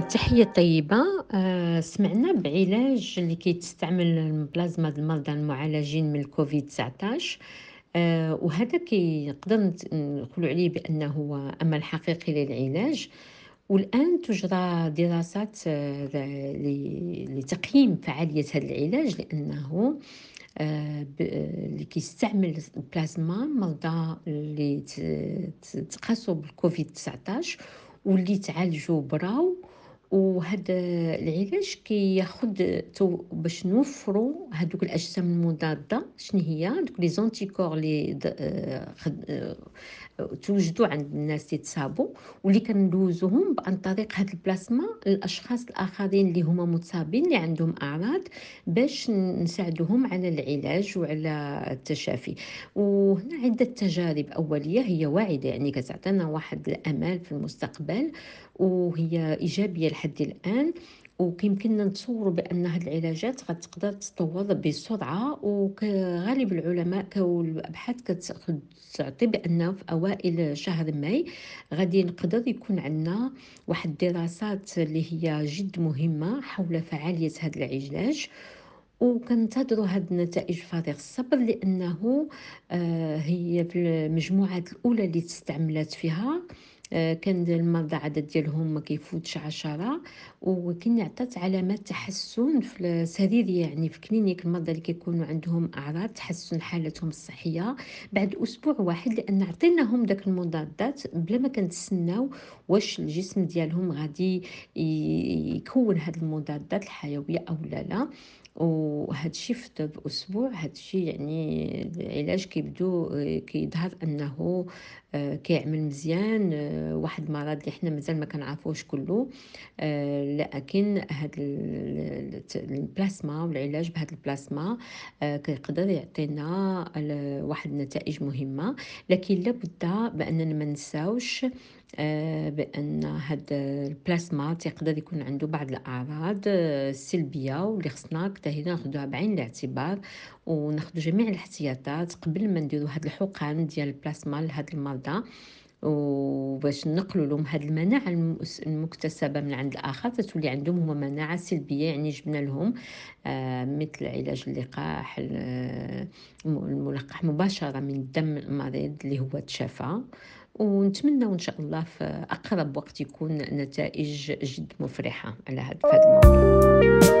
تحية طيبة آه، سمعنا بعلاج اللي كيتستعمل البلازما د المرضى المعالجين من الكوفيد 19 آه، وهذا كيقدر نقول عليه بأنه هو أمل حقيقي للعلاج والآن تجرى دراسات آه، لتقييم فعالية هذا العلاج لأنه آه، اللي كيستعمل البلازما مرضى اللي تقاسوا بالكوفيد 19 واللي تعالجوا براو وهذا العلاج كياخد باش نوفروا هذوك الاجسام المضاده شنو هي دوك لي زونتيكور لي آه، آه، توجدوا عند الناس اللي تصابوا واللي كندوزوهم عن طريق هاد البلازما للاشخاص الاخرين اللي هما متصابين اللي عندهم اعراض باش نساعدوهم على العلاج وعلى التشافي وهنا عده تجارب اوليه هي واعده يعني كتعطينا واحد الامال في المستقبل وهي ايجابيه لحد الان وكيمكننا نتصور بان هذه العلاجات غتقدر تتطور بسرعه وغالب العلماء والابحاث كتعطي بان في اوائل شهر ماي غادي نقدر يكون عندنا واحد الدراسات اللي هي جد مهمه حول فعاليه هذا العلاج وكنتظروا هاد النتائج فارغ الصبر لانه آه، هي في المجموعات الاولى اللي تستعملت فيها آه، كان المرضى عدد ديالهم ما كيفوتش عشرة عطات علامات تحسن في السرير يعني في كلينيك المرضى اللي كيكونوا عندهم اعراض تحسن حالتهم الصحيه بعد اسبوع واحد لان عطيناهم داك المضادات بلا ما كنتسناو واش الجسم ديالهم غادي يكون هاد المضادات الحيويه او لا لا وهذا الشيء في طب اسبوع هذا الشيء يعني العلاج كيبدو آه، كيظهر انه آه، كيعمل مزيان واحد المرض اللي حنا مازال ما كنعرفوش كله آه، لكن هاد البلاسما والعلاج بهاد البلاسما آه، كيقدر يعطينا واحد النتائج مهمه لكن لابد باننا ما نساوش آه، بان هاد البلاسما تقدر يكون عنده بعض الاعراض السلبيه واللي خصنا حتى ناخذوها بعين الاعتبار وناخذ جميع الاحتياطات قبل ما نديرو هاد الحقن ديال البلاسما لهاد المرضى وباش نقلوا لهم هذه المناعه المكتسبه من عند الاخر تتولي عندهم هما مناعه سلبيه يعني جبنا لهم آه، مثل علاج اللقاح الملقح مباشره من الدم المريض اللي هو تشافى ونتمنى ان شاء الله في اقرب وقت يكون نتائج جد مفرحه على هذا الموضوع